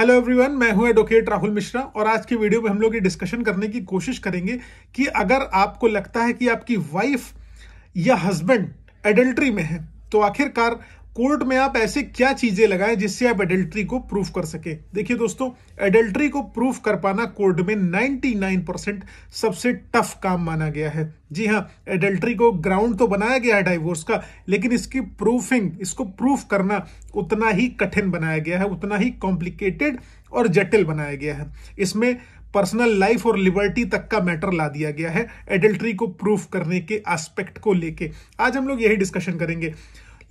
hello everyone मैं हूं advocate Rahul Mishra और आज की वीडियो में हम लोग ये डिस्कशन करने की कोशिश करेंगे कि अगर आपको लगता है कि आपकी वाइफ या हस्बैंड एडल्ट्री में है तो आखिरकार कोर्ट में आप ऐसे क्या चीजें लगाएं जिससे आप एडल्ट्री को प्रूफ कर सके देखिए दोस्तों एडल्ट्री को प्रूफ कर पाना कोर्ट में 99 परसेंट सबसे टफ काम माना गया है जी हाँ एडल्ट्री को ग्राउंड तो बनाया गया है डाइवोर्स का लेकिन इसकी प्रूफिंग इसको प्रूफ करना उतना ही कठिन बनाया गया है उतना ही कॉम्प्लिकेटेड और जटिल बनाया गया है इसमें पर्सनल लाइफ और लिबर्टी तक का मैटर ला दिया गया है एडल्ट्री को प्रूफ करने के एस्पेक्ट को लेके आज हम लोग यही डिस्कशन करेंगे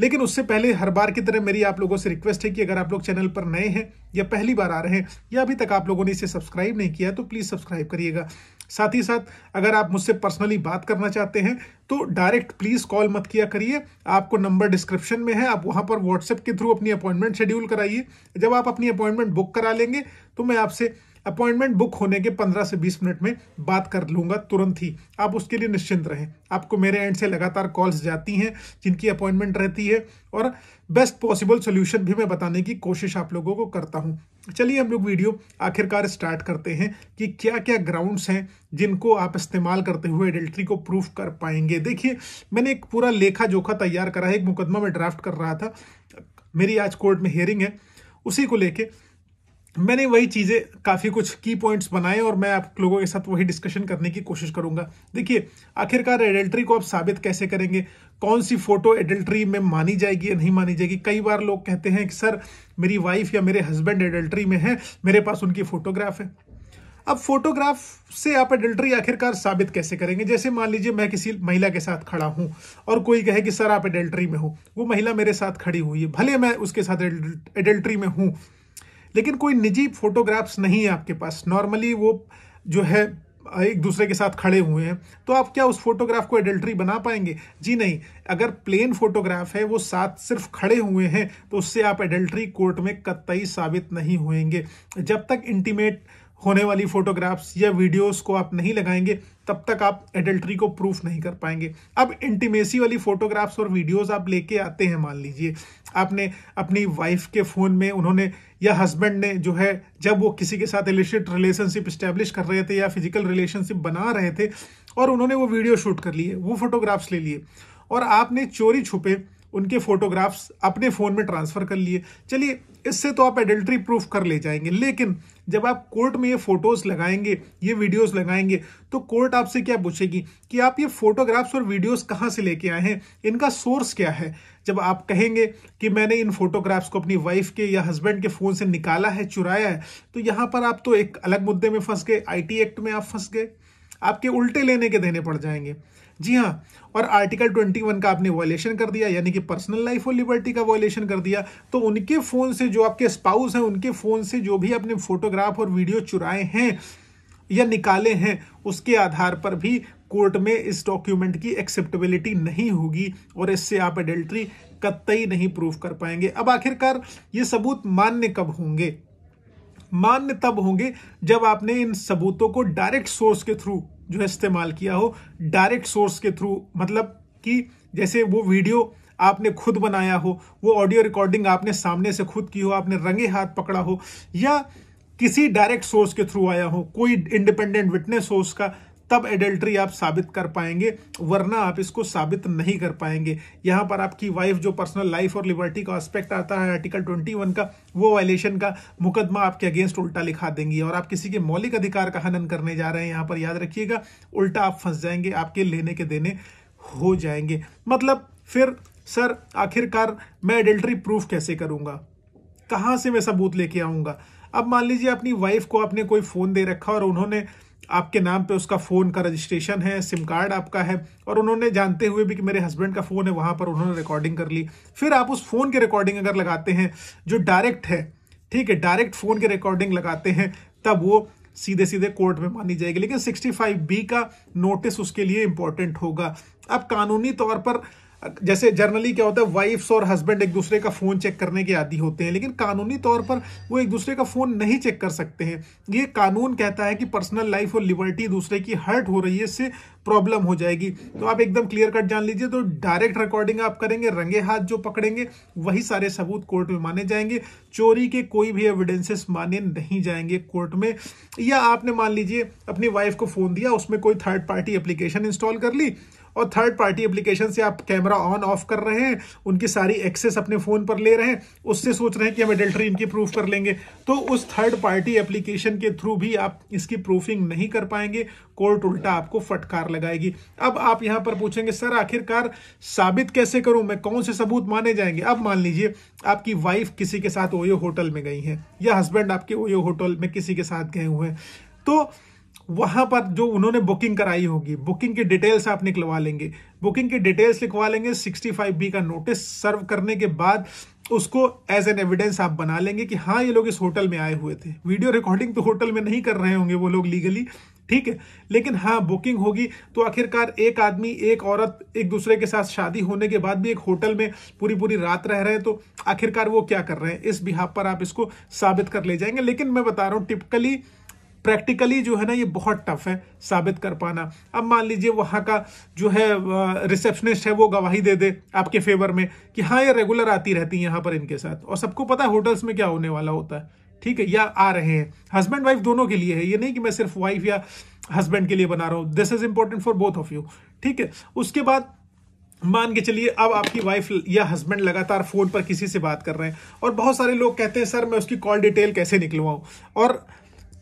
लेकिन उससे पहले हर बार की तरह मेरी आप लोगों से रिक्वेस्ट है कि अगर आप लोग चैनल पर नए हैं या पहली बार आ रहे हैं या अभी तक आप लोगों ने इसे सब्सक्राइब नहीं किया तो प्लीज़ सब्सक्राइब करिएगा साथ ही साथ अगर आप मुझसे पर्सनली बात करना चाहते हैं तो डायरेक्ट प्लीज़ कॉल मत किया करिए आपको नंबर डिस्क्रिप्शन में है आप वहाँ पर व्हाट्सएप के थ्रू अपनी अपॉइंटमेंट शेड्यूल कराइए जब आप अपनी अपॉइंटमेंट बुक करा लेंगे तो मैं आपसे अपॉइंटमेंट बुक होने के 15 से 20 मिनट में बात कर लूँगा तुरंत ही आप उसके लिए निश्चिंत रहें आपको मेरे एंड से लगातार कॉल्स जाती हैं जिनकी अपॉइंटमेंट रहती है और बेस्ट पॉसिबल सोल्यूशन भी मैं बताने की कोशिश आप लोगों को करता हूँ चलिए हम लोग वीडियो आखिरकार स्टार्ट करते हैं कि क्या क्या ग्राउंड्स हैं जिनको आप इस्तेमाल करते हुए एडल्ट्री को प्रूफ कर पाएंगे देखिए मैंने एक पूरा लेखा जोखा तैयार करा है एक मुकदमा में ड्राफ्ट कर रहा था मेरी आज कोर्ट में हेयरिंग है उसी को लेके मैंने वही चीज़ें काफ़ी कुछ की पॉइंट्स बनाए और मैं आप लोगों के साथ वही डिस्कशन करने की कोशिश करूंगा देखिए आखिरकार एडल्ट्री को आप साबित कैसे करेंगे कौन सी फोटो एडल्ट्री में मानी जाएगी या नहीं मानी जाएगी कई बार लोग कहते हैं कि सर मेरी वाइफ या मेरे हस्बैंड एडल्ट्री में है मेरे पास उनकी फोटोग्राफ है अब फोटोग्राफ से आप एडल्ट्री आखिरकार साबित कैसे करेंगे जैसे मान लीजिए मैं किसी महिला के साथ खड़ा हूं और कोई कहे कि सर आप एडल्ट्री में हो वो महिला मेरे साथ खड़ी हुई है भले मैं उसके साथ एडल्ट्री में हूं लेकिन कोई निजी फोटोग्राफ्स नहीं है आपके पास नॉर्मली वो जो है एक दूसरे के साथ खड़े हुए हैं तो आप क्या उस फोटोग्राफ को एडल्ट्री बना पाएंगे जी नहीं अगर प्लेन फोटोग्राफ है वो साथ सिर्फ खड़े हुए हैं तो उससे आप एडल्ट्री कोर्ट में कतई साबित नहीं होंगे जब तक इंटीमेट होने वाली फोटोग्राफ्स या वीडियोस को आप नहीं लगाएंगे तब तक आप एडल्ट्री को प्रूफ नहीं कर पाएंगे अब इंटीमेसी वाली फोटोग्राफ्स और वीडियोस आप लेके आते हैं मान लीजिए आपने अपनी वाइफ के फ़ोन में उन्होंने या हस्बैंड ने जो है जब वो किसी के साथ इलिशिट रिलेशनशिप इस्टेब्लिश कर रहे थे या फिजिकल रिलेशनशिप बना रहे थे और उन्होंने वो वीडियो शूट कर लिए वो फोटोग्राफ्स ले लिए और आपने चोरी छुपे उनके फोटोग्राफ्स अपने फ़ोन में ट्रांसफ़र कर लिए चलिए इससे तो आप एडल्ट्री प्रूफ कर ले जाएंगे लेकिन जब आप कोर्ट में ये फ़ोटोज़ लगाएंगे ये वीडियोस लगाएंगे तो कोर्ट आपसे क्या पूछेगी कि आप ये फ़ोटोग्राफ्स और वीडियोस कहाँ से लेके आए हैं इनका सोर्स क्या है जब आप कहेंगे कि मैंने इन फोटोग्राफ्स को अपनी वाइफ के या हस्बैंड के फ़ोन से निकाला है चुराया है तो यहाँ पर आप तो एक अलग मुद्दे में फंस गए आई एक्ट में आप फंस गए आपके उल्टे लेने के देने पड़ जाएंगे जी हाँ और आर्टिकल 21 का आपने वॉयलेशन कर दिया यानी कि पर्सनल लाइफ और लिबर्टी का वॉयलेशन कर दिया तो उनके फ़ोन से जो आपके स्पाउस हैं उनके फ़ोन से जो भी आपने फोटोग्राफ और वीडियो चुराए हैं या निकाले हैं उसके आधार पर भी कोर्ट में इस डॉक्यूमेंट की एक्सेप्टेबिलिटी नहीं होगी और इससे आप एडल्ट्री कतई नहीं प्रूव कर पाएंगे अब आखिरकार ये सबूत मान्य कब होंगे मान्य तब होंगे जब आपने इन सबूतों को डायरेक्ट सोर्स के थ्रू जो है इस्तेमाल किया हो डायरेक्ट सोर्स के थ्रू मतलब कि जैसे वो वीडियो आपने खुद बनाया हो वो ऑडियो रिकॉर्डिंग आपने सामने से खुद की हो आपने रंगे हाथ पकड़ा हो या किसी डायरेक्ट सोर्स के थ्रू आया हो कोई इंडिपेंडेंट विटनेस हो उसका तब एडल्ट्री आप साबित कर पाएंगे वरना आप इसको साबित नहीं कर पाएंगे यहाँ पर आपकी वाइफ जो पर्सनल लाइफ और लिबर्टी का एस्पेक्ट आता है आर्टिकल 21 का वो वायलेशन का मुकदमा आपके अगेंस्ट उल्टा लिखा देंगी और आप किसी के मौलिक अधिकार का हनन करने जा रहे हैं यहाँ पर याद रखिएगा उल्टा आप फंस जाएंगे आपके लेने के देने हो जाएंगे मतलब फिर सर आखिरकार मैं एडल्ट्री प्रूफ कैसे करूंगा कहाँ से मैं सबूत लेके आऊंगा अब मान लीजिए अपनी वाइफ को आपने कोई फ़ोन दे रखा और उन्होंने आपके नाम पे उसका फ़ोन का रजिस्ट्रेशन है सिम कार्ड आपका है और उन्होंने जानते हुए भी कि मेरे हस्बैंड का फ़ोन है वहाँ पर उन्होंने रिकॉर्डिंग कर ली फिर आप उस फ़ोन की रिकॉर्डिंग अगर लगाते हैं जो डायरेक्ट है ठीक है डायरेक्ट फ़ोन की रिकॉर्डिंग लगाते हैं तब वो सीधे सीधे कोर्ट में मानी जाएगी लेकिन सिक्सटी बी का नोटिस उसके लिए इंपॉर्टेंट होगा अब कानूनी तौर पर जैसे जर्नली क्या होता है वाइफ्स और हस्बैंड एक दूसरे का फ़ोन चेक करने के आदि होते हैं लेकिन कानूनी तौर पर वो एक दूसरे का फ़ोन नहीं चेक कर सकते हैं ये कानून कहता है कि पर्सनल लाइफ और लिबर्टी दूसरे की हर्ट हो रही है इससे प्रॉब्लम हो जाएगी तो आप एकदम क्लियर कट जान लीजिए तो डायरेक्ट रिकॉर्डिंग आप करेंगे रंगे हाथ जो पकड़ेंगे वही सारे सबूत कोर्ट में माने जाएंगे चोरी के कोई भी एविडेंसेस माने नहीं जाएंगे कोर्ट में या आपने मान लीजिए अपनी वाइफ को फ़ोन दिया उसमें कोई थर्ड पार्टी एप्लीकेशन इंस्टॉल कर ली और थर्ड पार्टी एप्लीकेशन से आप कैमरा ऑन ऑफ कर रहे हैं उनकी सारी एक्सेस अपने फ़ोन पर ले रहे हैं उससे सोच रहे हैं कि हम एडल्ट्री इनकी प्रूफ कर लेंगे तो उस थर्ड पार्टी एप्लीकेशन के थ्रू भी आप इसकी प्रूफिंग नहीं कर पाएंगे कोर्ट उल्टा आपको फटकार लगाएगी अब आप यहाँ पर पूछेंगे सर आखिरकार साबित कैसे करूं मैं कौन से सबूत माने जाएंगे अब मान लीजिए आपकी वाइफ किसी के साथ ओयो होटल में गई है या हस्बैंड आपके ओयो होटल में किसी के साथ गए हुए हैं तो वहां पर जो उन्होंने बुकिंग कराई होगी बुकिंग की डिटेल्स आप निकलवा लेंगे बुकिंग की डिटेल्स लिखवा लेंगे 65 बी का नोटिस सर्व करने के बाद उसको एज एन एविडेंस आप बना लेंगे कि हाँ ये लोग इस होटल में आए हुए थे वीडियो रिकॉर्डिंग तो होटल में नहीं कर रहे होंगे वो लोग लीगली ठीक है लेकिन हाँ बुकिंग होगी तो आखिरकार एक आदमी एक औरत एक दूसरे के साथ शादी होने के बाद भी एक होटल में पूरी पूरी रात रह रहे हैं तो आखिरकार वो क्या कर रहे हैं इस बिहाब पर आप इसको साबित कर ले जाएंगे लेकिन मैं बता रहा हूँ टिपिकली प्रैक्टिकली जो है ना ये बहुत टफ है साबित कर पाना अब मान लीजिए वहाँ का जो है रिसेप्शनिस्ट है वो गवाही दे दे आपके फेवर में कि हाँ ये रेगुलर आती रहती है यहाँ पर इनके साथ और सबको पता है होटल्स में क्या होने वाला होता है ठीक है या आ रहे हैं हस्बैंड वाइफ दोनों के लिए है ये नहीं कि मैं सिर्फ वाइफ या हस्बैंड के लिए बना रहा हूँ this is important for both of you ठीक है उसके बाद मान के चलिए अब आपकी वाइफ या हस्बैंड लगातार फोन पर किसी से बात कर रहे हैं और बहुत सारे लोग कहते हैं सर मैं उसकी कॉल डिटेल कैसे निकलवाऊँ और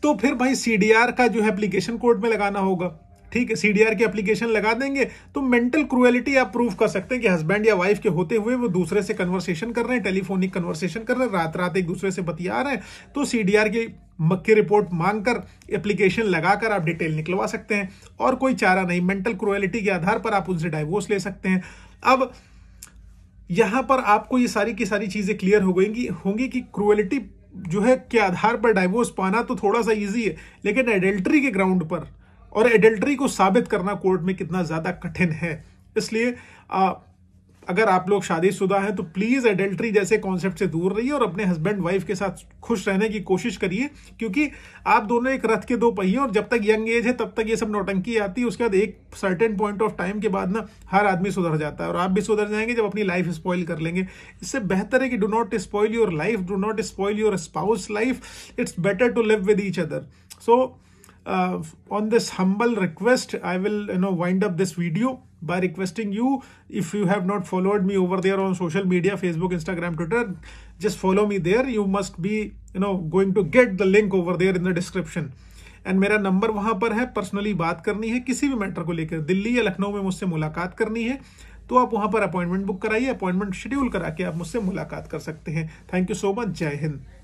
तो फिर भाई सी का जो है एप्लीकेशन कोर्ट में लगाना होगा ठीक है सीडीआर की एप्लीकेशन लगा देंगे तो मेंटल क्रुएलिटी आप प्रूव कर सकते हैं कि हस्बैंड या वाइफ के होते हुए वो दूसरे से कन्वर्सेशन कर रहे हैं टेलीफोनिक कन्वर्सेशन कर रहे हैं रात रात एक दूसरे से बतिया रहे हैं तो सीडीआर की मक्की रिपोर्ट मांगकर एप्लीकेशन लगाकर आप डिटेल निकलवा सकते हैं और कोई चारा नहीं मेंटल क्रुएलिटी के आधार पर आप उनसे डाइवोर्स ले सकते हैं अब यहां पर आपको ये सारी की सारी चीजें क्लियर हो गई होंगी कि क्रुएलिटी जो है के आधार पर डाइवोर्स पाना तो थोड़ा सा ईजी है लेकिन एडल्ट्री के ग्राउंड पर और एडल्ट्री को साबित करना कोर्ट में कितना ज़्यादा कठिन है इसलिए अगर आप लोग शादीशुदा हैं तो प्लीज एडल्ट्री जैसे कॉन्सेप्ट से दूर रहिए और अपने हस्बैंड वाइफ के साथ खुश रहने की कोशिश करिए क्योंकि आप दोनों एक रथ के दो पहिए और जब तक यंग एज है तब तक ये सब नौटंकी आती है उसके बाद एक सर्टेन पॉइंट ऑफ टाइम के बाद ना हर आदमी सुधर जाता है और आप भी सुधर जाएंगे जब अपनी लाइफ स्पॉइल कर लेंगे इससे बेहतर है कि do not spoil your life do not spoil your spouse life it's better to live with each other so on this humble request I will you know wind up this video by requesting you if you have not followed me over there on social media facebook instagram twitter just follow me there you must be you know going to get the link over there in the description and मेरा नंबर वहां पर है personally बात करनी है किसी भी मैटर को लेकर दिल्ली या लखनऊ में मुझसे मुलाकात करनी है तो आप वहां पर अपॉइंटमेंट बुक कराइए अपॉइंटमेंट शेड्यूल करा के आप मुझसे मुलाकात कर सकते हैं थैंक यू सो मच जय हिंद